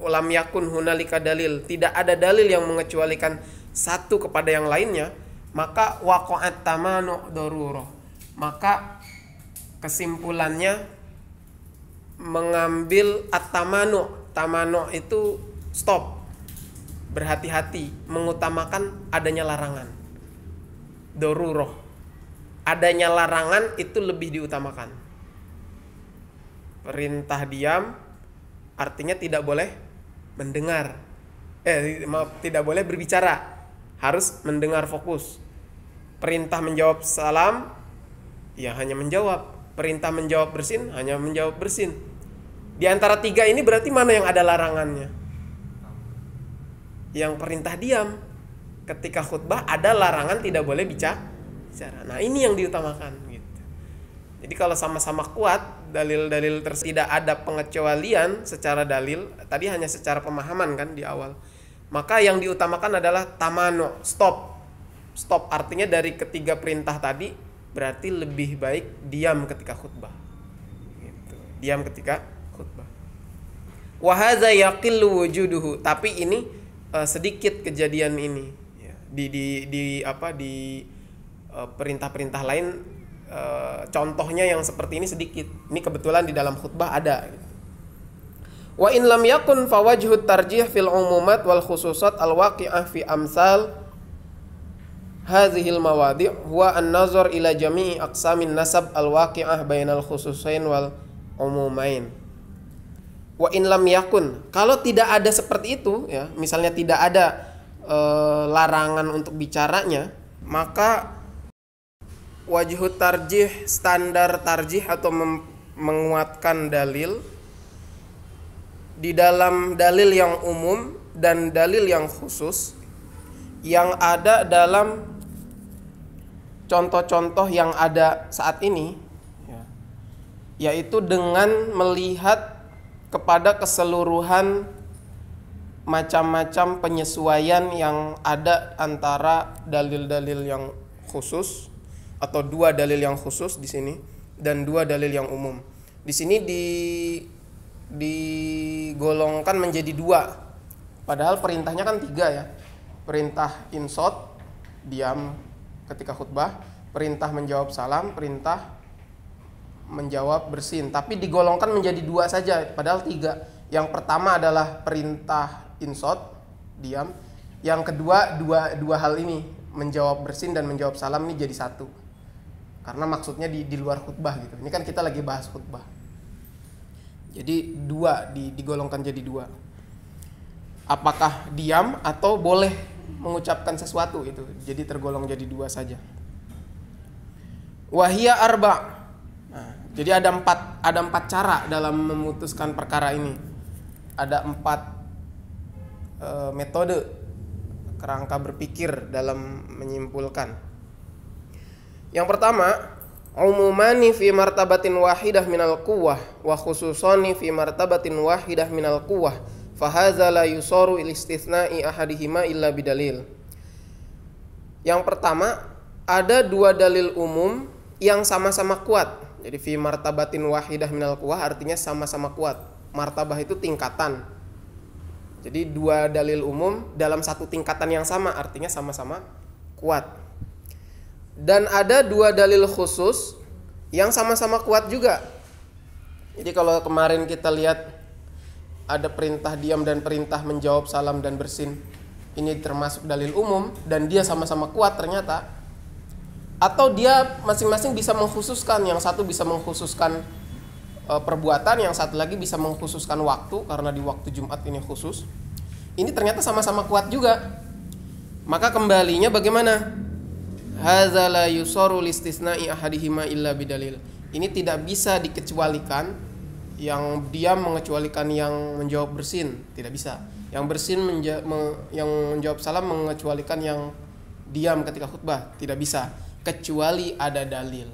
ulam yakun hunalika dalil tidak ada dalil yang mengecualikan satu kepada yang lainnya maka waqa'at tamanu daruro maka kesimpulannya mengambil atamano tamano itu stop berhati-hati mengutamakan adanya larangan doruroh adanya larangan itu lebih diutamakan perintah diam artinya tidak boleh mendengar eh maaf tidak boleh berbicara harus mendengar fokus perintah menjawab salam ya hanya menjawab perintah menjawab bersin hanya menjawab bersin di antara tiga ini berarti mana yang ada larangannya yang perintah diam ketika khutbah ada larangan tidak boleh bicara nah ini yang diutamakan gitu jadi kalau sama-sama kuat dalil-dalil tidak ada pengecualian secara dalil tadi hanya secara pemahaman kan di awal maka yang diutamakan adalah tamano stop stop artinya dari ketiga perintah tadi berarti lebih baik diam ketika khutbah gitu. diam ketika khutbah wahaza wujuduhu tapi ini uh, sedikit kejadian ini ya, di di di apa di eh, perintah-perintah lain Eh, contohnya yang seperti ini sedikit. Ini kebetulan di dalam khutbah ada. Wa in lam yakun fawajhu tarjih fil umumat wal khususat al waqi'ah fi amsal hadhil mawadi' huwa an-nazar ila jami'i aqsamin nasab al waqi'ah bainal khususain wal umumain. Wa in lam yakun, kalau tidak ada seperti itu ya, misalnya tidak ada e, larangan untuk bicaranya, maka wajhu tarjih standar tarjih atau menguatkan dalil di dalam dalil yang umum dan dalil yang khusus yang ada dalam contoh-contoh yang ada saat ini ya. yaitu dengan melihat kepada keseluruhan macam-macam penyesuaian yang ada antara dalil-dalil yang khusus atau dua dalil yang khusus di sini dan dua dalil yang umum. Di sini di digolongkan menjadi dua. Padahal perintahnya kan tiga ya. Perintah insot diam ketika khutbah, perintah menjawab salam, perintah menjawab bersin. Tapi digolongkan menjadi dua saja, padahal tiga. Yang pertama adalah perintah insot diam. Yang kedua dua dua hal ini menjawab bersin dan menjawab salam ini jadi satu karena maksudnya di di luar khutbah gitu. Ini kan kita lagi bahas khutbah. Jadi dua di, digolongkan jadi dua. Apakah diam atau boleh mengucapkan sesuatu itu. Jadi tergolong jadi dua saja. Wahia arba. Nah, jadi ada empat ada empat cara dalam memutuskan perkara ini. Ada empat e, metode kerangka berpikir dalam menyimpulkan. Yang pertama, umumani fi martabatin wahidah minal quwwah wa khususani fi martabatin wahidah minal quwwah hadza la yusaru il istithna'i ahadihima illa bidalil. Yang pertama, ada dua dalil umum yang sama-sama kuat. Jadi fi martabatin wahidah minal quwwah artinya sama-sama kuat. Martabah itu tingkatan. Jadi dua dalil umum dalam satu tingkatan yang sama artinya sama-sama kuat dan ada dua dalil khusus yang sama-sama kuat juga. Jadi kalau kemarin kita lihat ada perintah diam dan perintah menjawab salam dan bersin. Ini termasuk dalil umum dan dia sama-sama kuat ternyata. Atau dia masing-masing bisa mengkhususkan, yang satu bisa mengkhususkan e, perbuatan, yang satu lagi bisa mengkhususkan waktu karena di waktu Jumat ini khusus. Ini ternyata sama-sama kuat juga. Maka kembalinya bagaimana? hadza la yusaru listisna'i ahadihima illa bidalil ini tidak bisa dikecualikan yang diam mengecualikan yang menjawab bersin tidak bisa yang bersin menja me yang menjawab salam mengecualikan yang diam ketika khutbah tidak bisa kecuali ada dalil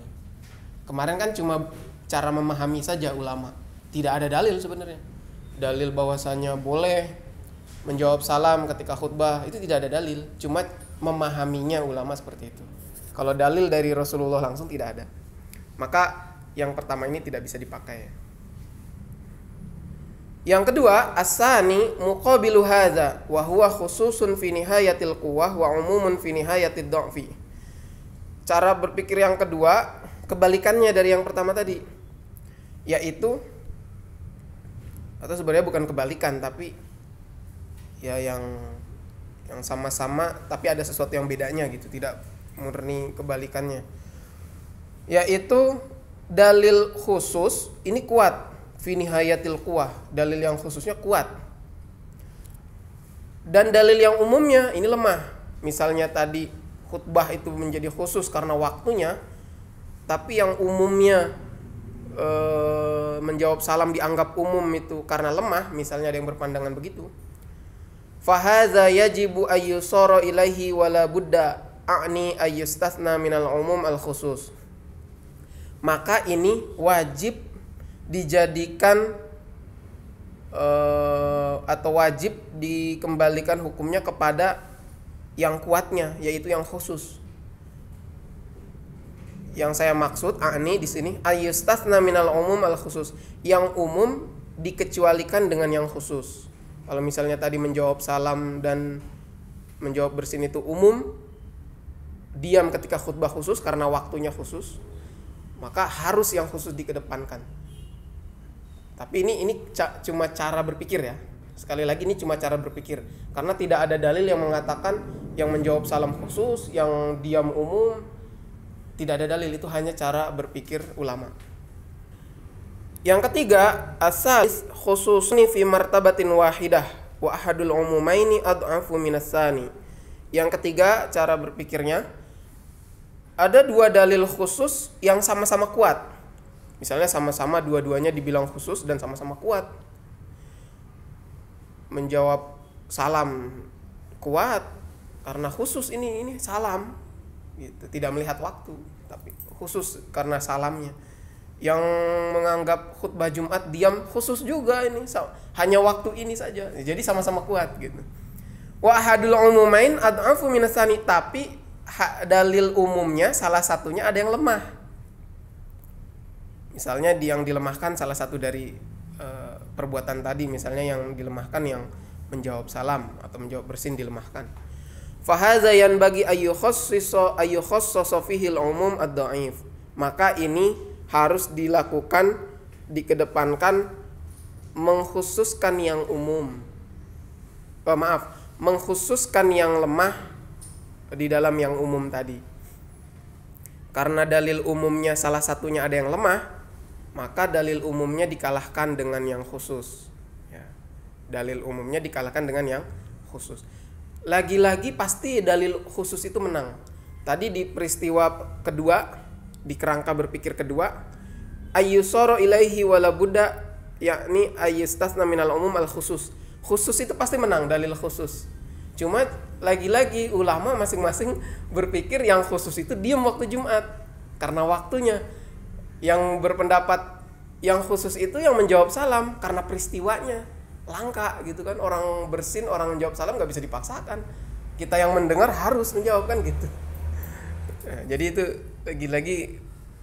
kemarin kan cuma cara memahami saja ulama tidak ada dalil sebenarnya dalil bahwasanya boleh menjawab salam ketika khutbah itu tidak ada dalil cuma memahaminya ulama seperti itu kalau dalil dari Rasulullah langsung tidak ada. Maka yang pertama ini tidak bisa dipakai. Yang kedua, asani muqabilu hadza wa huwa khususun fi nihayatil quwwah wa umumun fi nihayatid dha'fi. Cara berpikir yang kedua kebalikannya dari yang pertama tadi yaitu atau sebenarnya bukan kebalikan tapi ya yang yang sama-sama tapi ada sesuatu yang bedanya gitu tidak murni kebalikannya yaitu dalil khusus ini kuat finihayatil kuah dalil yang khususnya kuat dan dalil yang umumnya ini lemah misalnya tadi khutbah itu menjadi khusus karena waktunya tapi yang umumnya e, menjawab salam dianggap umum itu karena lemah misalnya ada yang berpandangan begitu fahaza yajibu ayyusara ilaihi wala buddha a'ni ayyustathna minal umum al khusus maka ini wajib dijadikan uh, atau wajib dikembalikan hukumnya kepada yang kuatnya yaitu yang khusus yang saya maksud ani di sini ayustas nominal umum al khusus yang umum dikecualikan dengan yang khusus kalau misalnya tadi menjawab salam dan menjawab bersin itu umum diam ketika khutbah khusus karena waktunya khusus, maka harus yang khusus dikedepankan. Tapi ini ini cuma cara berpikir ya. Sekali lagi ini cuma cara berpikir karena tidak ada dalil yang mengatakan yang menjawab salam khusus, yang diam umum tidak ada dalil itu hanya cara berpikir ulama. Yang ketiga, asal khusus nih fi martabatin wahidah wa ahadul umumaini ad'afu minasani. Yang ketiga, cara berpikirnya ada dua dalil khusus yang sama-sama kuat. Misalnya sama-sama dua-duanya dibilang khusus dan sama-sama kuat. Menjawab salam kuat karena khusus ini ini salam gitu tidak melihat waktu tapi khusus karena salamnya yang menganggap khutbah Jumat diam khusus juga ini hanya waktu ini saja jadi sama-sama kuat gitu wa hadul umumain ad'afu minasani tapi dalil umumnya salah satunya ada yang lemah. Misalnya yang dilemahkan salah satu dari e, perbuatan tadi, misalnya yang dilemahkan yang menjawab salam atau menjawab bersin dilemahkan. Fahaza yang bagi ayyukhassiso sosofi fihil umum ad Maka ini harus dilakukan dikedepankan mengkhususkan yang umum. Oh, maaf, mengkhususkan yang lemah di dalam yang umum tadi. Karena dalil umumnya salah satunya ada yang lemah, maka dalil umumnya dikalahkan dengan yang khusus. Ya. Dalil umumnya dikalahkan dengan yang khusus. Lagi-lagi pasti dalil khusus itu menang. Tadi di peristiwa kedua, di kerangka berpikir kedua, ayyusoro ilaihi wala buddha yakni ayyistasna minal umum al khusus. Khusus itu pasti menang dalil khusus. Cuma lagi-lagi ulama masing-masing berpikir yang khusus itu diam waktu Jumat karena waktunya. Yang berpendapat yang khusus itu yang menjawab salam karena peristiwanya langka gitu kan orang bersin orang menjawab salam nggak bisa dipaksakan kita yang mendengar harus menjawabkan gitu nah, jadi itu lagi-lagi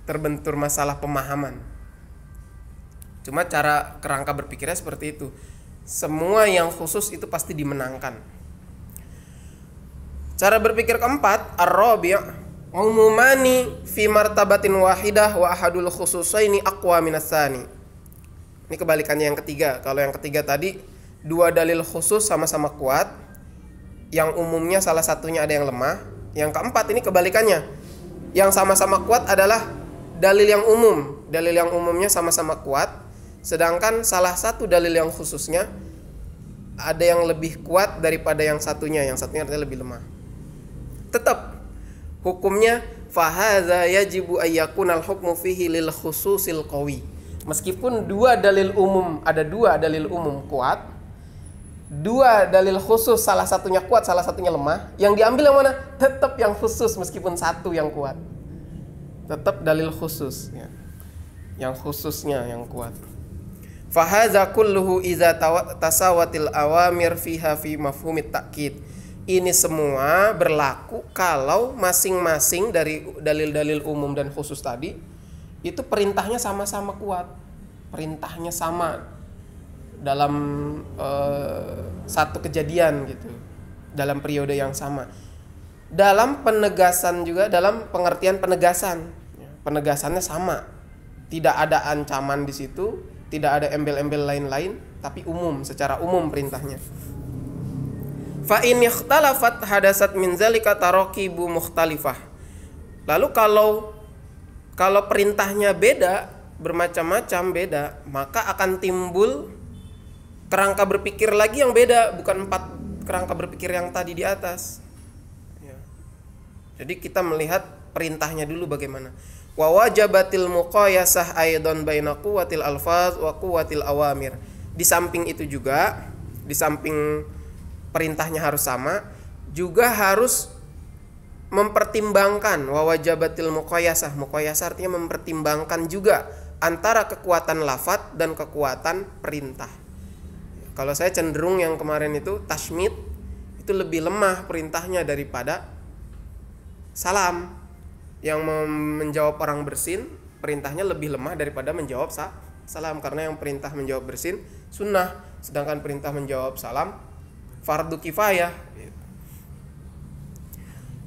terbentur masalah pemahaman cuma cara kerangka berpikirnya seperti itu semua yang khusus itu pasti dimenangkan Cara berpikir keempat, ar-rabi' umumani fi martabatin wahidah wa ahadul khususaini aqwa minasani. Ini kebalikannya yang ketiga. Kalau yang ketiga tadi dua dalil khusus sama-sama kuat, yang umumnya salah satunya ada yang lemah. Yang keempat ini kebalikannya. Yang sama-sama kuat adalah dalil yang umum. Dalil yang umumnya sama-sama kuat, sedangkan salah satu dalil yang khususnya ada yang lebih kuat daripada yang satunya, yang satunya artinya lebih lemah tetap hukumnya fahadza yajibu ayyakunal hukmu fihi lil khususil qawi meskipun dua dalil umum ada dua dalil umum kuat dua dalil khusus salah satunya kuat salah satunya lemah yang diambil yang mana tetap yang khusus meskipun satu yang kuat tetap dalil khusus ya. yang khususnya yang kuat fahaza kulluhu iza tasawatil awamir fiha fi mafhumit takkid ini semua berlaku kalau masing-masing dari dalil-dalil umum dan khusus tadi itu perintahnya sama-sama kuat perintahnya sama dalam eh, satu kejadian gitu dalam periode yang sama dalam penegasan juga dalam pengertian penegasan ya, penegasannya sama tidak ada ancaman di situ tidak ada embel-embel lain-lain tapi umum secara umum perintahnya Fa in ikhtalafat hadasat min zalika tarakibu mukhtalifah. Lalu kalau kalau perintahnya beda, bermacam-macam beda, maka akan timbul kerangka berpikir lagi yang beda, bukan empat kerangka berpikir yang tadi di atas. Ya. Jadi kita melihat perintahnya dulu bagaimana. Wa wajabatil muqayasah aidan baina quwwatil alfaz wa quwwatil awamir. Di samping itu juga, di samping perintahnya harus sama, juga harus mempertimbangkan wawajabatil mukoyasah mukoyasah artinya mempertimbangkan juga antara kekuatan lafat dan kekuatan perintah kalau saya cenderung yang kemarin itu Tasmit itu lebih lemah perintahnya daripada salam yang menjawab orang bersin perintahnya lebih lemah daripada menjawab salam karena yang perintah menjawab bersin sunnah sedangkan perintah menjawab salam fardu kifayah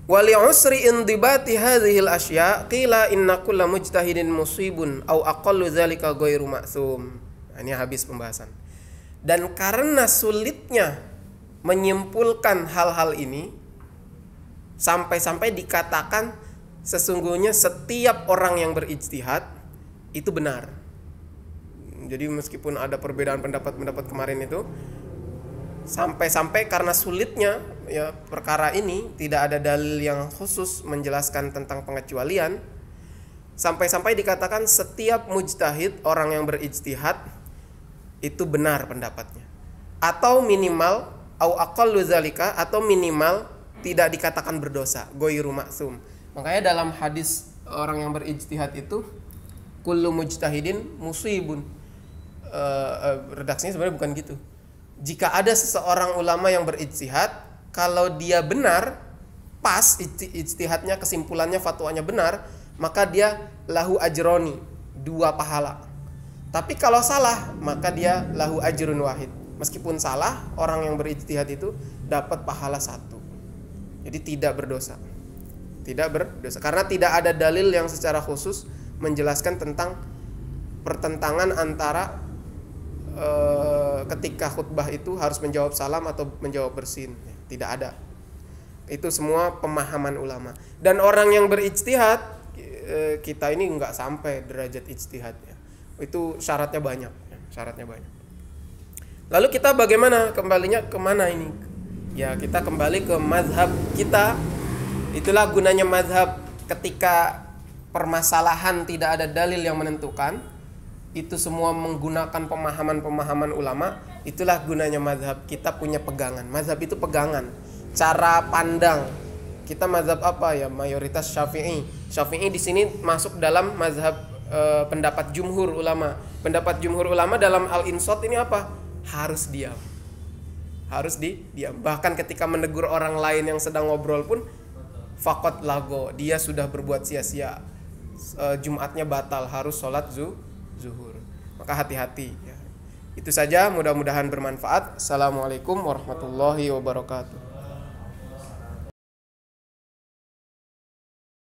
Wali usri indibati hadhil asya qila inna kulla mujtahidin musibun au aqallu dzalika ghairu ma'sum. Nah, ini habis pembahasan. Dan karena sulitnya menyimpulkan hal-hal ini sampai-sampai dikatakan sesungguhnya setiap orang yang berijtihad itu benar. Jadi meskipun ada perbedaan pendapat-pendapat kemarin itu sampai-sampai karena sulitnya ya perkara ini tidak ada dalil yang khusus menjelaskan tentang pengecualian sampai-sampai dikatakan setiap mujtahid orang yang berijtihad itu benar pendapatnya atau minimal au aqallu zalika atau minimal tidak dikatakan berdosa goyru maksum makanya dalam hadis orang yang berijtihad itu kullu mujtahidin musibun eh, eh, redaksinya sebenarnya bukan gitu jika ada seseorang ulama yang berijtihad, kalau dia benar, pas ijtihadnya, kesimpulannya, fatwanya benar, maka dia lahu ajroni, dua pahala. Tapi kalau salah, maka dia lahu ajrun wahid. Meskipun salah, orang yang berijtihad itu dapat pahala satu. Jadi tidak berdosa. Tidak berdosa karena tidak ada dalil yang secara khusus menjelaskan tentang pertentangan antara Eh, ketika khutbah itu harus menjawab salam atau menjawab bersin tidak ada itu semua pemahaman ulama dan orang yang berijtihad eh, kita ini nggak sampai derajat ijtihadnya itu syaratnya banyak syaratnya banyak lalu kita bagaimana kembalinya kemana ini ya kita kembali ke mazhab kita itulah gunanya mazhab ketika permasalahan tidak ada dalil yang menentukan itu semua menggunakan pemahaman-pemahaman ulama itulah gunanya mazhab kita punya pegangan mazhab itu pegangan cara pandang kita mazhab apa ya mayoritas syafi'i syafi'i di sini masuk dalam mazhab e, eh, pendapat jumhur ulama pendapat jumhur ulama dalam al insot ini apa harus diam harus di diam bahkan ketika menegur orang lain yang sedang ngobrol pun fakot lago dia sudah berbuat sia-sia eh, jumatnya batal harus sholat zuhur zuhur. Maka hati-hati ya. Itu saja, mudah-mudahan bermanfaat. Assalamualaikum warahmatullahi wabarakatuh.